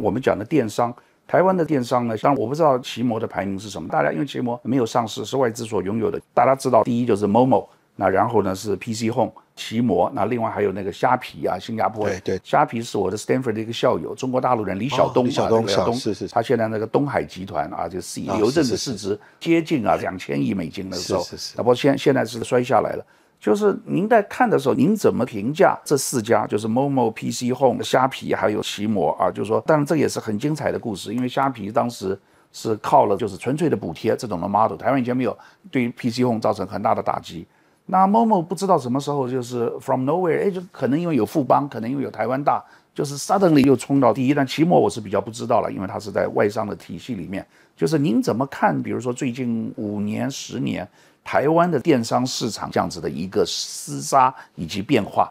我们讲的电商，台湾的电商呢，像我不知道奇摩的排名是什么，大家因为奇摩没有上市，是外资所拥有的。大家知道，第一就是 Momo，那然后呢是 PC Home 奇摩，那另外还有那个虾皮啊，新加坡。对对，虾皮是我的 Stanford 的一个校友，中国大陆人李晓东啊，李晓东，是是，他现在那个东海集团啊，就市，邮政的市值接近啊两千亿美金的时候，是是，不过现现在是摔下来了。就是您在看的时候，您怎么评价这四家？就是 Momo、PC Home、虾皮还有奇摩啊？就是说，当然这也是很精彩的故事，因为虾皮当时是靠了就是纯粹的补贴这种的 model，台湾以前没有，对于 PC Home 造成很大的打击。那 Momo 不知道什么时候就是 from nowhere，哎，就可能因为有富邦，可能因为有台湾大，就是 suddenly 又冲到第一。但奇摩我是比较不知道了，因为它是在外商的体系里面。就是您怎么看？比如说最近五年、十年？台湾的电商市场这样子的一个厮杀以及变化，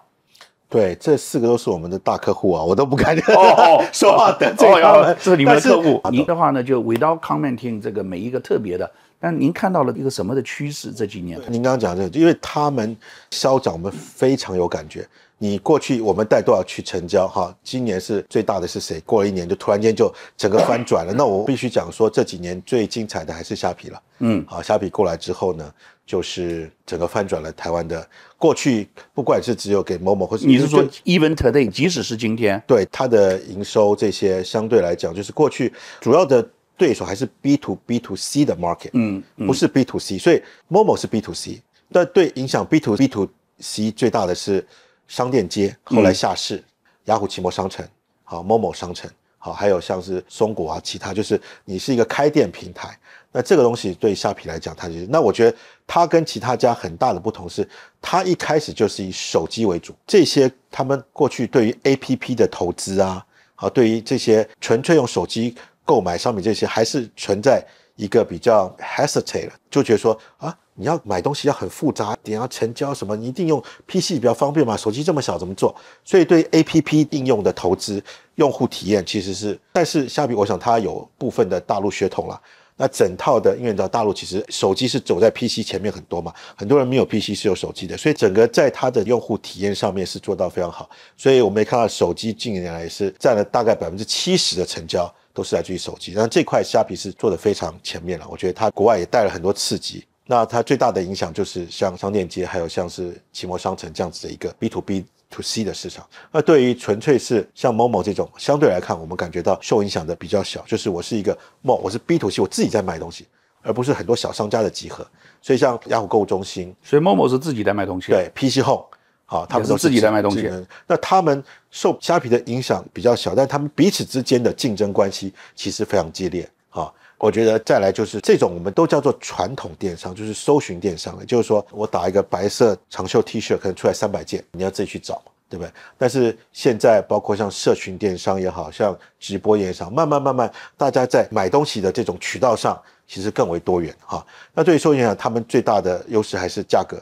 对，这四个都是我们的大客户啊，我都不敢 说话的，重要是你们的客户。您的话呢，就 without commenting 这个每一个特别的，但您看到了一个什么的趋势？这几年，您刚刚讲这个，因为他们消长，我们非常有感觉。你过去我们带多少去成交哈？今年是最大的是谁？过了一年就突然间就整个翻转了。那我必须讲说，这几年最精彩的还是虾皮了。嗯，好，虾皮过来之后呢，就是整个翻转了台湾的过去。不管是只有给某某，或是你是说 even today，即使是今天，对它的营收这些相对来讲，就是过去主要的对手还是 B to B to C 的 market。嗯，不是 B to C，所以某某是 B to C，但对影响 B to B to C 最大的是。商店街后来下市，雅虎奇摩商城，好某某商城，好还有像是松果啊，其他就是你是一个开店平台，那这个东西对虾皮来讲，它就是那我觉得它跟其他家很大的不同是，它一开始就是以手机为主，这些他们过去对于 A P P 的投资啊，好对于这些纯粹用手机购买商品这些，还是存在一个比较 hesitate，就觉得说啊。你要买东西要很复杂，你要成交什么，你一定用 PC 比较方便嘛？手机这么小怎么做？所以对 APP 应用的投资用户体验其实是，但是虾皮我想它有部分的大陆血统了。那整套的因为你知道大陆其实手机是走在 PC 前面很多嘛，很多人没有 PC 是有手机的，所以整个在它的用户体验上面是做到非常好。所以我们也看到手机近年来是占了大概百分之七十的成交都是来自于手机，那这块虾皮是做的非常前面了，我觉得它国外也带了很多刺激。那它最大的影响就是像商店街，还有像是奇摩商城这样子的一个 B to B to C 的市场。那对于纯粹是像某某这种，相对来看，我们感觉到受影响的比较小。就是我是一个某，我是 B to C，我自己在卖东西，而不是很多小商家的集合。所以像雅虎购物中心，所以某某是自己在卖东西，对 PC Home，好，他们是自己在卖东西。那他们受虾皮的影响比较小，但他们彼此之间的竞争关系其实非常激烈，啊。我觉得再来就是这种，我们都叫做传统电商，就是搜寻电商。就是说我打一个白色长袖 T 恤，可能出来三百件，你要自己去找，对不对？但是现在包括像社群电商也好像直播也好，慢慢慢慢，大家在买东西的这种渠道上，其实更为多元哈。那对搜寻啊，他们最大的优势还是价格。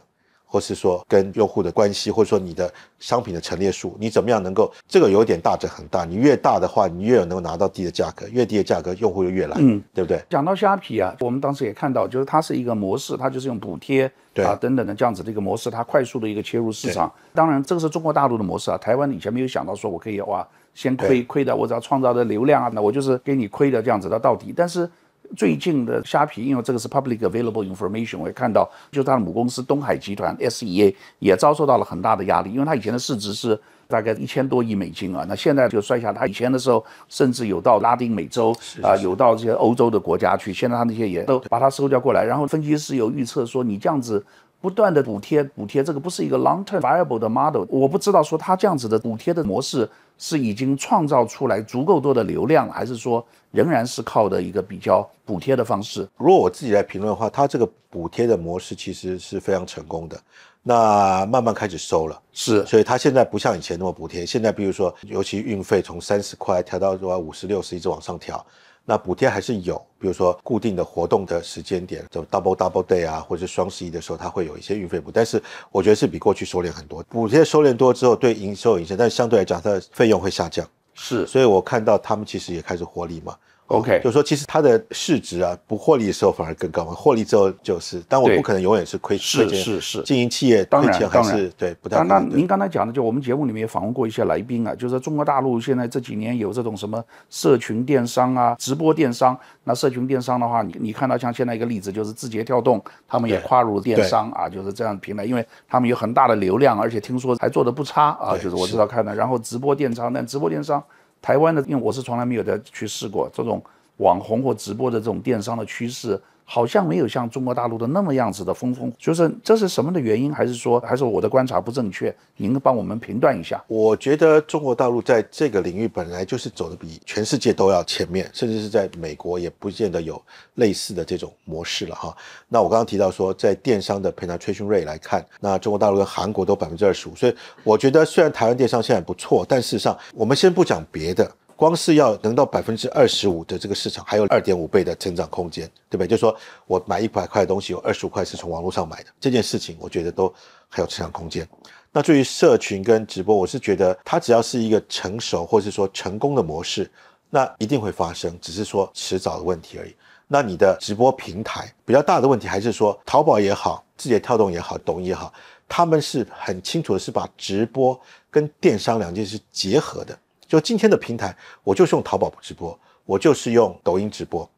或是说跟用户的关系，或者说你的商品的陈列数，你怎么样能够这个有点大这很大，你越大的话，你越有能够拿到低的价格，越低的价格用户就越来，嗯，对不对？讲到虾皮啊，我们当时也看到，就是它是一个模式，它就是用补贴啊等等的这样子的一个模式，它快速的一个切入市场。当然，这个是中国大陆的模式啊，台湾以前没有想到说我可以哇先亏亏的，我只要创造的流量啊，那我就是给你亏的这样子的到底，但是。最近的虾皮，因为这个是 public available information，我也看到，就它的母公司东海集团 SEA 也遭受到了很大的压力，因为它以前的市值是大概一千多亿美金啊，那现在就摔下，它以前的时候甚至有到拉丁美洲啊，有到这些欧洲的国家去，现在那些也都把它收掉过来，然后分析师有预测说，你这样子。不断的补贴补贴，这个不是一个 long term viable 的 model。我不知道说它这样子的补贴的模式是已经创造出来足够多的流量，还是说仍然是靠的一个比较补贴的方式。如果我自己来评论的话，它这个补贴的模式其实是非常成功的。那慢慢开始收了，是，所以它现在不像以前那么补贴。现在比如说，尤其运费从三十块调到五十六十，一直往上调。那补贴还是有，比如说固定的活动的时间点，就 Double Double Day 啊，或者双十一的时候，它会有一些运费补。但是我觉得是比过去收敛很多，补贴收敛多之后，对营收有影响，但相对来讲它的费用会下降。是，所以我看到他们其实也开始获利嘛。OK，就是说，其实它的市值啊，不获利的时候反而更高嘛，获利之后就是，但我不可能永远是亏是是是，经营企业当然还是对不太对。那您刚才讲的，就我们节目里面也访问过一些来宾啊，就说中国大陆现在这几年有这种什么社群电商啊、直播电商。那社群电商的话，你你看到像现在一个例子，就是字节跳动，他们也跨入电商啊，就是这样平台，因为他们有很大的流量，而且听说还做的不差啊。就是我知道看的。然后直播电商，但直播电商。台湾的，因为我是从来没有在去试过这种网红或直播的这种电商的趋势。好像没有像中国大陆的那么样子的风风，就是这是什么的原因，还是说还是我的观察不正确？您帮我们评断一下。我觉得中国大陆在这个领域本来就是走的比全世界都要前面，甚至是在美国也不见得有类似的这种模式了哈。那我刚刚提到说，在电商的 p e r c 瑞 t i o n Rate 来看，那中国大陆跟韩国都百分之二十五，所以我觉得虽然台湾电商现在不错，但事实上我们先不讲别的。光是要能到百分之二十五的这个市场，还有二点五倍的成长空间，对不对？就说我买一百块的东西，有二十五块是从网络上买的这件事情，我觉得都还有成长空间。那至于社群跟直播，我是觉得它只要是一个成熟或是说成功的模式，那一定会发生，只是说迟早的问题而已。那你的直播平台比较大的问题，还是说淘宝也好，字节跳动也好，抖音也好，他们是很清楚的是把直播跟电商两件事结合的。就今天的平台，我就是用淘宝直播，我就是用抖音直播，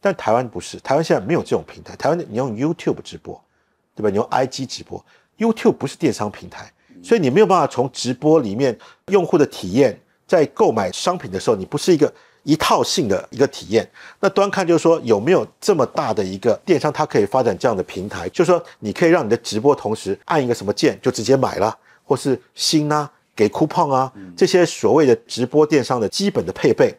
但台湾不是，台湾现在没有这种平台。台湾你用 YouTube 直播，对吧？你用 IG 直播，YouTube 不是电商平台，所以你没有办法从直播里面用户的体验，在购买商品的时候，你不是一个一套性的一个体验。那端看就是说有没有这么大的一个电商，它可以发展这样的平台，就是说你可以让你的直播同时按一个什么键就直接买了，或是新呢？给酷胖啊，这些所谓的直播电商的基本的配备，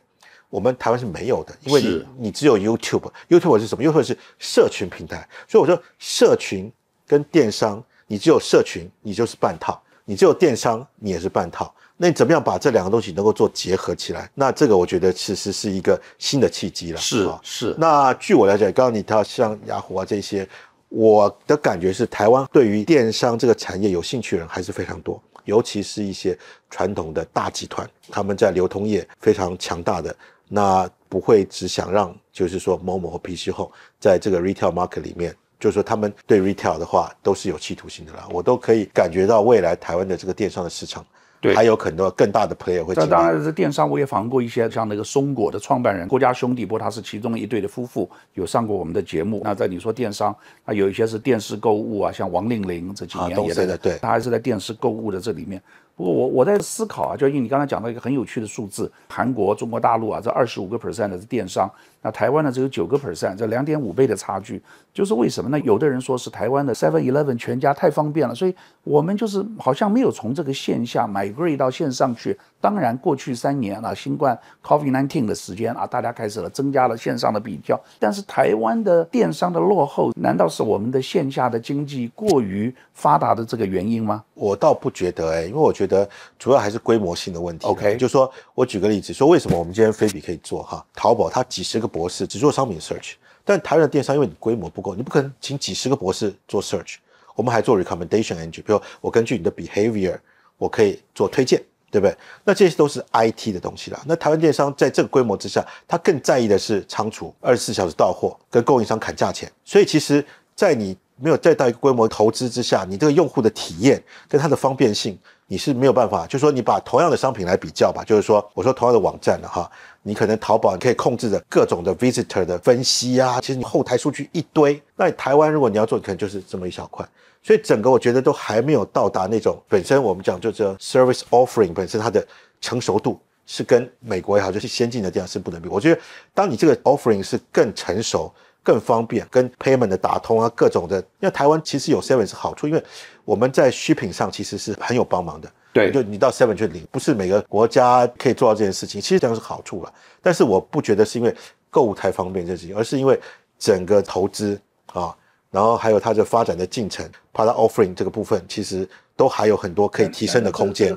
我们台湾是没有的，因为你只有 YouTube，YouTube 是什么？YouTube 是社群平台，所以我说社群跟电商，你只有社群，你就是半套；你只有电商，你也是半套。那你怎么样把这两个东西能够做结合起来？那这个我觉得其实是一个新的契机了。是是。那据我了解，刚刚你，到像雅虎啊这些，我的感觉是，台湾对于电商这个产业有兴趣的人还是非常多。尤其是一些传统的大集团，他们在流通业非常强大的，那不会只想让就是说某某和皮氏后在这个 retail market 里面，就是说他们对 retail 的话都是有企图心的啦。我都可以感觉到未来台湾的这个电商的市场。对，还有很多更大的朋友会。那当然，是电商我也访问过一些，像那个松果的创办人郭家兄弟，不，他是其中一对的夫妇，有上过我们的节目。那在你说电商，那有一些是电视购物啊，像王令玲这几年也在，对对，他还是在电视购物的这里面。我我我在思考啊，因为你刚才讲到一个很有趣的数字，韩国、中国大陆啊，这二十五个 percent 的是电商，那台湾呢只有九个 percent，这两点五倍的差距，就是为什么呢？有的人说是台湾的 Seven Eleven 全家太方便了，所以我们就是好像没有从这个线下买 e 到线上去。当然，过去三年啊，新冠 COVID nineteen 的时间啊，大家开始了增加了线上的比较。但是台湾的电商的落后，难道是我们的线下的经济过于发达的这个原因吗？我倒不觉得哎，因为我觉得主要还是规模性的问题。OK，就说我举个例子，说为什么我们今天飞比可以做哈？淘宝它几十个博士只做商品 search，但台湾的电商因为你规模不够，你不可能请几十个博士做 search。我们还做 recommendation engine，比如我根据你的 behavior，我可以做推荐。对不对？那这些都是 I T 的东西啦。那台湾电商在这个规模之下，它更在意的是仓储、二十四小时到货，跟供应商砍价钱。所以其实，在你没有再到一个规模投资之下，你这个用户的体验跟它的方便性，你是没有办法。就是说你把同样的商品来比较吧，就是说，我说同样的网站了哈，你可能淘宝你可以控制着各种的 visitor 的分析啊，其实你后台数据一堆。那你台湾如果你要做，可能就是这么一小块。所以整个我觉得都还没有到达那种本身我们讲就是 service offering 本身它的成熟度是跟美国也好就是先进的地方是不能比。我觉得当你这个 offering 是更成熟、更方便，跟 payment 的打通啊，各种的，因为台湾其实有 seven 是好处，因为我们在虚品上其实是很有帮忙的。对，就你到 seven 去领，不是每个国家可以做到这件事情，其实这样是好处了。但是我不觉得是因为购物太方便这事情，而是因为整个投资啊。然后还有它的发展的进程，它的 offering 这个部分，其实都还有很多可以提升的空间。